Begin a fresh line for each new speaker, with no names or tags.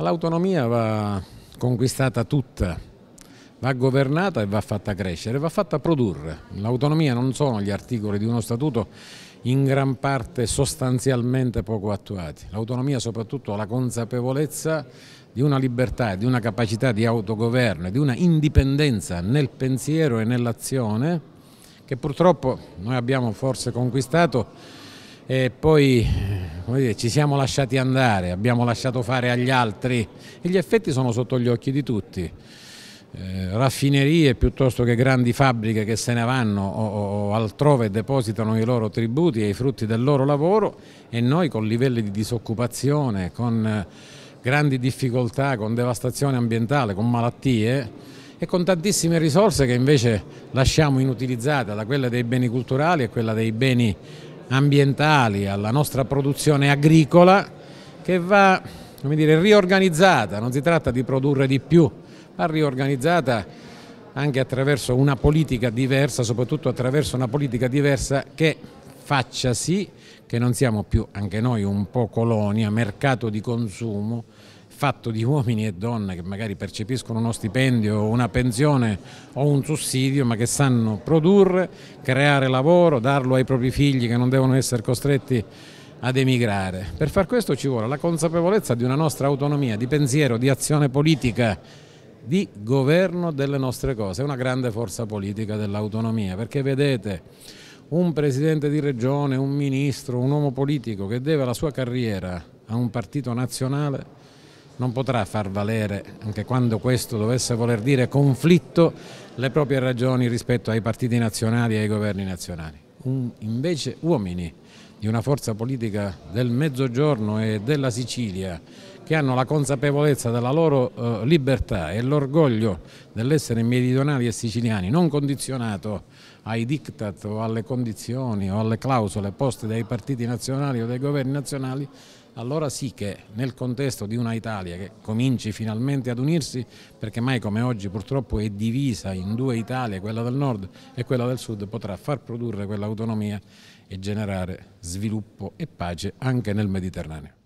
L'autonomia va conquistata tutta, va governata e va fatta crescere, va fatta produrre. L'autonomia non sono gli articoli di uno statuto in gran parte sostanzialmente poco attuati. L'autonomia soprattutto la consapevolezza di una libertà, di una capacità di autogoverno, di una indipendenza nel pensiero e nell'azione che purtroppo noi abbiamo forse conquistato e poi dire, ci siamo lasciati andare, abbiamo lasciato fare agli altri e gli effetti sono sotto gli occhi di tutti. Eh, raffinerie piuttosto che grandi fabbriche che se ne vanno o, o altrove depositano i loro tributi e i frutti del loro lavoro e noi con livelli di disoccupazione, con eh, grandi difficoltà, con devastazione ambientale, con malattie e con tantissime risorse che invece lasciamo inutilizzate, da quella dei beni culturali a quella dei beni ambientali, alla nostra produzione agricola che va dire, riorganizzata, non si tratta di produrre di più, ma riorganizzata anche attraverso una politica diversa, soprattutto attraverso una politica diversa che faccia sì che non siamo più anche noi un po' colonia, mercato di consumo fatto di uomini e donne che magari percepiscono uno stipendio, una pensione o un sussidio, ma che sanno produrre, creare lavoro, darlo ai propri figli che non devono essere costretti ad emigrare. Per far questo ci vuole la consapevolezza di una nostra autonomia di pensiero, di azione politica, di governo delle nostre cose. È una grande forza politica dell'autonomia, perché vedete un presidente di regione, un ministro, un uomo politico che deve la sua carriera a un partito nazionale non potrà far valere, anche quando questo dovesse voler dire conflitto, le proprie ragioni rispetto ai partiti nazionali e ai governi nazionali. Un, invece uomini di una forza politica del Mezzogiorno e della Sicilia che hanno la consapevolezza della loro eh, libertà e l'orgoglio dell'essere meridionali e siciliani, non condizionato ai diktat o alle condizioni o alle clausole poste dai partiti nazionali o dai governi nazionali, allora sì che nel contesto di una Italia che cominci finalmente ad unirsi, perché mai come oggi purtroppo è divisa in due Italie, quella del nord e quella del sud, potrà far produrre quell'autonomia e generare sviluppo e pace anche nel Mediterraneo.